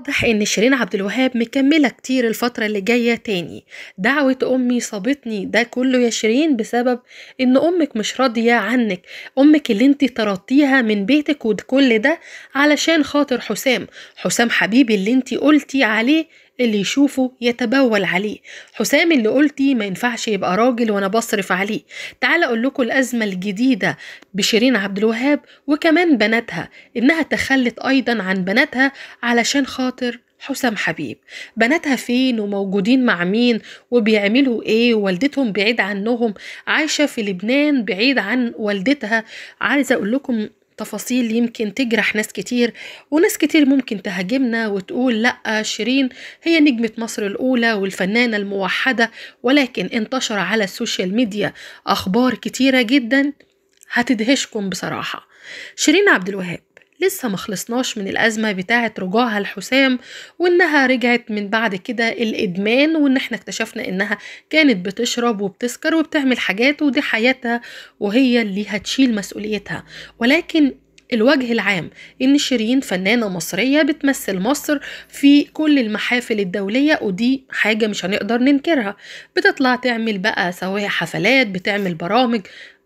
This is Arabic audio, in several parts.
واضح ان شيرين عبد الوهاب مكمله كتير الفتره اللي جايه تاني دعوه امي صابتني ده كله يا شيرين بسبب ان امك مش راضيه عنك امك اللي انت طردتيها من بيتك وكل ده علشان خاطر حسام حسام حبيبي اللي انت قلتي عليه اللي يشوفه يتبول عليه حسام اللي قلتي ما ينفعش يبقى راجل وانا بصرف عليه تعال اقول لكم الازمه الجديده بشيرين عبد الوهاب وكمان بناتها انها تخلت ايضا عن بناتها علشان خاطر حسام حبيب بناتها فين وموجودين مع مين وبيعملوا ايه والدتهم بعيد عنهم عايشة في لبنان بعيد عن والدتها عايزة اقول لكم تفاصيل يمكن تجرح ناس كتير وناس كتير ممكن تهاجمنا وتقول لأ شيرين هي نجمة مصر الأولى والفنانة الموحدة ولكن انتشر على السوشيال ميديا أخبار كتيرة جدا هتدهشكم بصراحة شيرين عبد الوهاب لسه مخلصناش من الأزمة بتاعة رجوعها الحسام وإنها رجعت من بعد كده الإدمان وإن إحنا اكتشفنا إنها كانت بتشرب وبتسكر وبتعمل حاجات ودي حياتها وهي اللي هتشيل مسؤوليتها ولكن الوجه العام ان شيرين فنانه مصريه بتمثل مصر في كل المحافل الدوليه ودي حاجه مش هنقدر ننكرها بتطلع تعمل بقى سواء حفلات بتعمل برامج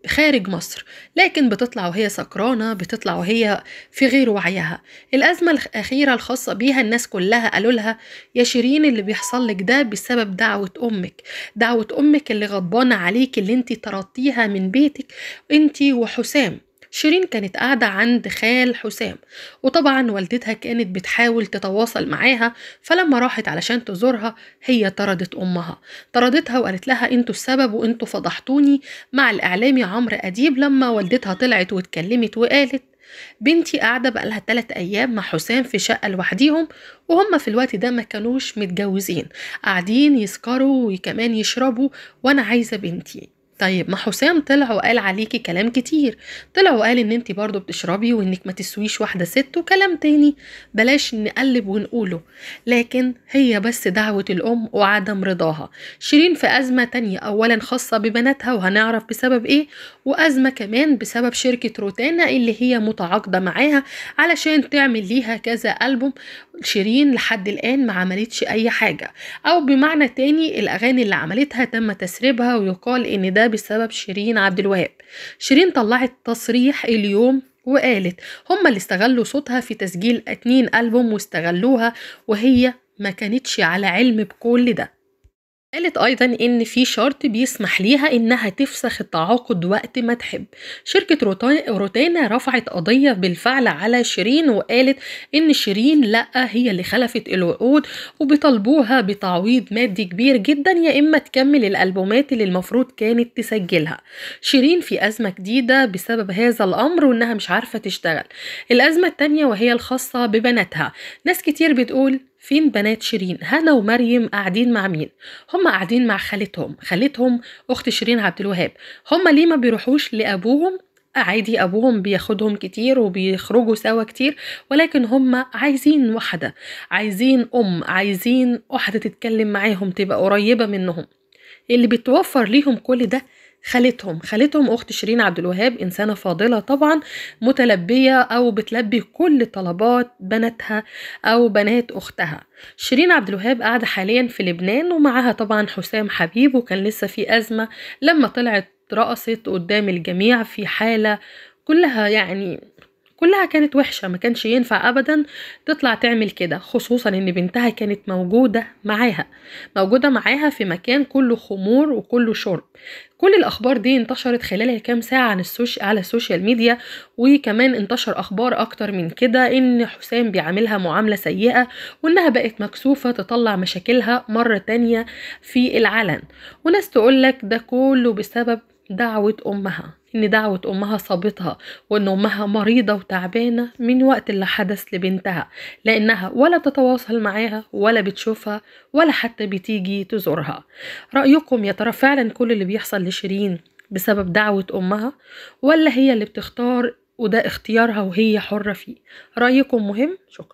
خارج مصر لكن بتطلع وهي سكرانة بتطلع وهي في غير وعيها الأزمة الأخيرة الخاصة بيها الناس كلها قالوا لها يا شيرين اللي بيحصل لك ده بسبب دعوة أمك دعوة أمك اللي غضبانة عليك اللي انت طردتيها من بيتك انت وحسام شيرين كانت قاعدة عند خال حسام وطبعا والدتها كانت بتحاول تتواصل معاها فلما راحت علشان تزورها هي طردت أمها طردتها وقالت لها انتوا السبب وانتوا فضحتوني مع الإعلامي عمرو أديب لما والدتها طلعت واتكلمت وقالت بنتي قاعدة بقالها تلات أيام مع حسام في شقة لوحديهم وهم في الوقت ده ما كانوش متجوزين قاعدين يسكروا وكمان يشربوا وأنا عايزة بنتي طيب ما حسام طلع وقال عليكي كلام كتير طلع وقال ان انت برضو بتشربي وانك ما تسويش واحدة ست وكلام تاني بلاش نقلب ونقوله لكن هي بس دعوة الام وعدم رضاها شيرين في ازمة تانية اولا خاصة ببناتها وهنعرف بسبب ايه وازمة كمان بسبب شركة روتانا اللي هي متعاقدة معاها علشان تعمل ليها كذا البوم شيرين لحد الان ما عملتش اي حاجة او بمعنى تاني الاغاني اللي عملتها تم تسريبها ويقال ان ده ده بسبب شيرين عبد الوهاب شيرين طلعت تصريح اليوم وقالت هما اللي استغلوا صوتها في تسجيل اتنين ألبوم واستغلوها وهي ما كانتش على علم بكل ده قالت أيضا إن في شرط بيسمح ليها إنها تفسخ التعاقد وقت ما تحب شركة روتانا رفعت قضية بالفعل على شيرين وقالت إن شيرين لأ هي اللي خلفت الوقود وبيطالبوها بتعويض مادي كبير جدا يا إما تكمل الألبومات اللي المفروض كانت تسجلها شيرين في أزمة جديدة بسبب هذا الأمر وإنها مش عارفة تشتغل الأزمة التانية وهي الخاصة ببناتها ناس كتير بتقول فين بنات شيرين هنا ومريم قاعدين مع مين هم قاعدين مع خالتهم خالتهم اخت شيرين عبد الوهاب هم ليه ما بيروحوش لابوهم عادي ابوهم بياخدهم كتير وبيخرجوا سوا كتير ولكن هم عايزين واحده عايزين ام عايزين واحده تتكلم معاهم تبقى قريبه منهم اللي بتوفر ليهم كل ده خالتهم خالتهم اخت شيرين عبد الوهاب انسانه فاضله طبعا متلبيه او بتلبي كل طلبات بناتها او بنات اختها شيرين عبد الوهاب قاعده حاليا في لبنان ومعاها طبعا حسام حبيب وكان لسه في ازمه لما طلعت رقصت قدام الجميع في حاله كلها يعني كلها كانت وحشة ما كانش ينفع أبدا تطلع تعمل كده خصوصا إن بنتها كانت موجودة معاها موجودة معاها في مكان كله خمور وكله شرب كل الأخبار دي انتشرت خلال كام ساعة عن السوش... على السوشيال ميديا وكمان انتشر أخبار أكتر من كده إن حسام بيعاملها معاملة سيئة وإنها بقت مكسوفة تطلع مشاكلها مرة تانية في العلن وناس تقولك ده كله بسبب دعوة أمها إن دعوة أمها صابتها وإن أمها مريضة وتعبانة من وقت اللي حدث لبنتها لأنها ولا بتتواصل معاها ولا بتشوفها ولا حتى بتيجي تزورها رأيكم يا ترى فعلا كل اللي بيحصل لشيرين بسبب دعوة أمها ولا هي اللي بتختار وده اختيارها وهي حرة فيه رأيكم مهم شكرا